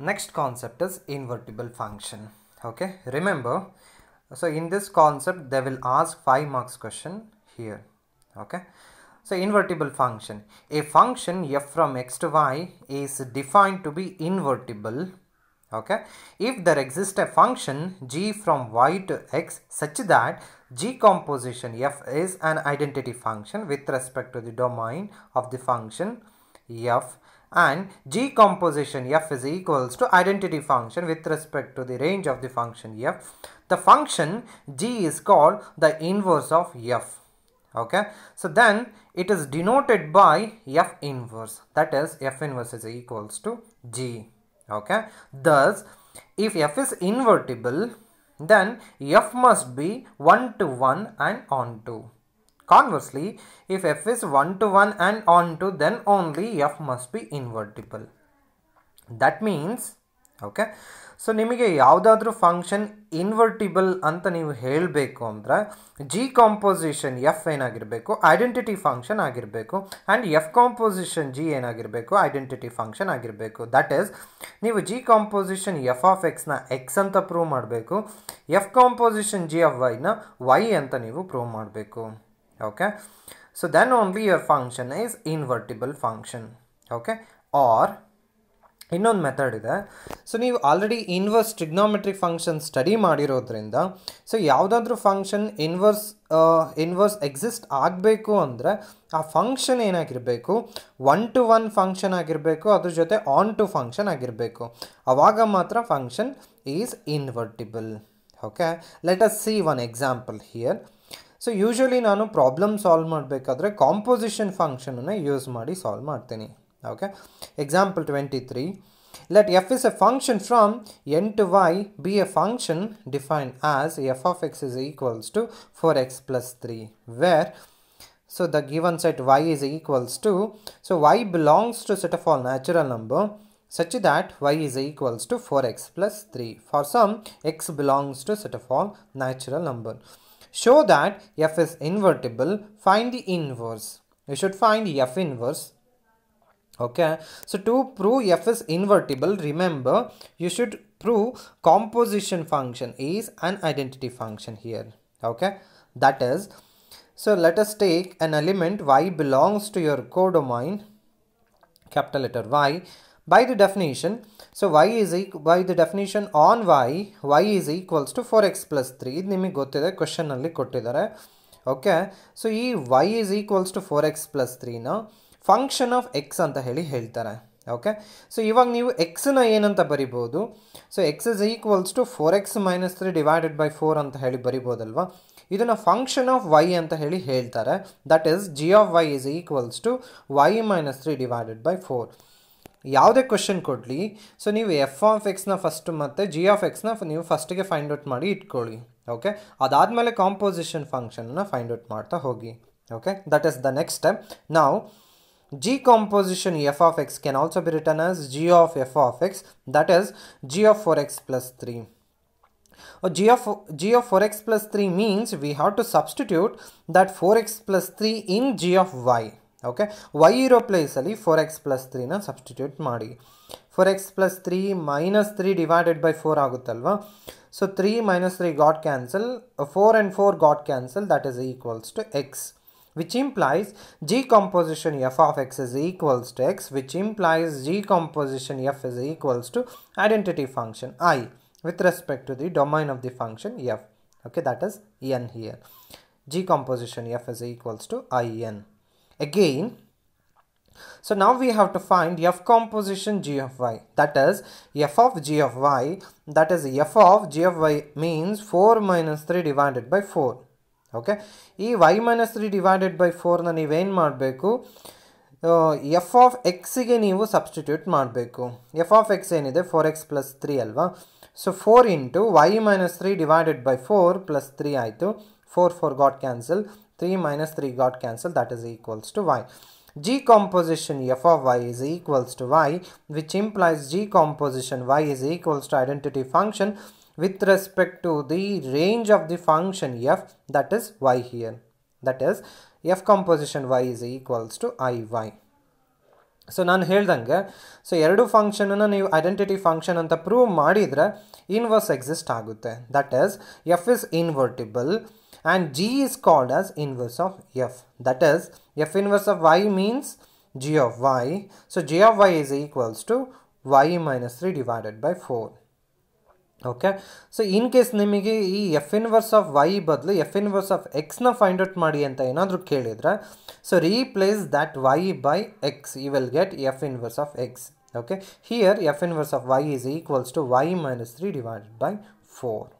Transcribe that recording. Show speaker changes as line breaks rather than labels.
next concept is invertible function okay remember so in this concept they will ask 5 marks question here okay so invertible function a function f from x to y is defined to be invertible okay if there exists a function g from y to x such that g composition f is an identity function with respect to the domain of the function f and g composition f is equals to identity function with respect to the range of the function f. The function g is called the inverse of f. Okay. So then it is denoted by f inverse that is f inverse is equals to g. Okay. Thus if f is invertible then f must be 1 to 1 and onto Conversely, if f is 1 to 1 and onto then only f must be invertible that means okay so ನಿಮಗೆ ಯಾವುದಾದ್ರೂ function invertible ಅಂತ ನೀವು ಹೇಳಬೇಕು ಅಂದರೆ G composition F ಏನಾಗಿರಬೇಕು identity function ಆಗಿರಬೇಕು and F composition G ಏನಾಗಿರಬೇಕು identity function ಆಗಿರಬೇಕು ದಟ್ ಈಸ್ ನೀವು ಜಿ ಕಾಂಪೋಸಿಷನ್ ಎಫ್ ಆಫ್ ಎಕ್ಸ್ನ ಎಕ್ಸ್ ಅಂತ ಪ್ರೂವ್ ಮಾಡಬೇಕು ಎಫ್ ಕಾಂಪೋಸಿಷನ್ ಜಿ ಆಫ್ ವೈನ ವೈ ಅಂತ ನೀವು ಪ್ರೂವ್ ಮಾಡಬೇಕು okay so then only your function is invertible function okay or ಇನ್ನೊಂದು ಮೆಥಡ್ ಇದೆ ಸೊ ನೀವು already inverse trigonometric function study ಮಾಡಿರೋದ್ರಿಂದ ಸೊ ಯಾವುದಾದ್ರೂ ಫಂಕ್ಷನ್ ಇನ್ವರ್ಸ್ ಇನ್ವರ್ಸ್ ಎಕ್ಸಿಸ್ಟ್ ಆಗಬೇಕು ಅಂದರೆ ಆ ಫಂಕ್ಷನ್ ಏನಾಗಿರಬೇಕು ಒನ್ ಟು ಒನ್ ಫಂಕ್ಷನ್ ಆಗಿರಬೇಕು ಅದ್ರ ಜೊತೆ ಆನ್ ಟು ಫಂಕ್ಷನ್ ಆಗಿರಬೇಕು ಆವಾಗ ಮಾತ್ರ function is invertible okay let us see one example here so usually ನಾನು ಪ್ರಾಬ್ಲಮ್ ಸಾಲ್ವ್ ಮಾಡಬೇಕಾದ್ರೆ ಕಾಂಪೋಸಿಷನ್ ಫಂಕ್ಷನನ್ನು ಯೂಸ್ ಮಾಡಿ ಸಾಲ್ವ್ ಮಾಡ್ತೀನಿ okay example twenty three let f is a function from n to y be a function defined as f of x is equals to 4x plus 3 where so the given set y is equals to so y belongs to set of all natural number such that y is equals to 4x plus 3 for some x belongs to set of all natural number Show that f is invertible. Find the inverse. You should find f inverse. Okay. So to prove f is invertible, remember you should prove composition function is an identity function here. Okay. That is, so let us take an element y belongs to your codomain, capital letter y by the definition. So y is equal by the definition on y, y is equals to 4x plus 3. ಇದು ನಿಮಗೆ ಗೊತ್ತಿದೆ ಕ್ವಶನಲ್ಲಿ ಕೊಟ್ಟಿದ್ದಾರೆ okay so ಈ Y is equals to four X plus ತ್ರೀನ function of X ಅಂತ ಹೇಳಿ ಹೇಳ್ತಾರೆ ಓಕೆ ಸೊ ಇವಾಗ ನೀವು ಎಕ್ಸ್ನ ಏನಂತ ಬರಿಬೋದು so X is equals to four X minus three divided by four ಅಂತ ಹೇಳಿ ಬರಿಬೋದಲ್ವಾ ಇದನ್ನು ಫಂಕ್ಷನ್ ಆಫ್ ವೈ ಅಂತ ಹೇಳಿ ಹೇಳ್ತಾರೆ that is g of y is equals to y minus three divided by four यदे क्वेश्चन को एफ आफ एक्सन first मत जी आफ एक्सन नहीं फस्टे फैंड औटी ओके अदादले कांपोजिशन फंक्षन फैंडा औट हि okay that is the next step g composition f of x can also be written as g of f of x that is g of four x plus three ji of g of four x plus three mean we have to substitute that four x plus three in g of y Okay, y ಇರೋ ಪ್ಲೇಸಲ್ಲಿ four 4x plus 3 substitute substitute four 4x plus minus three 3 divided by 4 agutalva so three minus three got cancel, four and four got cancel that is equals to x, which implies g composition f of x is equals to x which implies g composition f is equals to identity function i with respect to the domain of the function f okay that is n here g composition f is equals to in Again, so now we have to find f composition g of y that is f of g of y that is f of g f y means four minus three divided by four okay ಈ y minus three divided by ಫೋರ್ನ ನೀವೇನು ಮಾಡಬೇಕು f of ಎಕ್ಸಿಗೆ ನೀವು substitute ಮಾಡಬೇಕು f of x ಏನಿದೆ four X plus three ಅಲ್ವಾ so four into y minus three divided by four plus three ಆಯಿತು four four got cancel 3 minus 3 got cancelled that is equals to y. G composition f of y is equals to y which implies G composition y is equals to identity function with respect to the range of the function f that is y here that is f composition y is equals to i y. So so ಹೇಳ್ದಂಗೆ function, ಎರಡು ಫಂಕ್ಷನನ್ನು ನೀವು identity function ಅಂತ prove prove inverse inverse exists agute. That is f is invertible and g is called as inverse of f that is f inverse of y means g of y so g of y is equals to y minus 3 divided by 4 okay so in case nimige give f inverse of y But badlu f inverse of x Now find out maadi anta enadru kelidra so replace that y by x you will get f inverse of x okay here f inverse of y is equals to y minus 3 divided by 4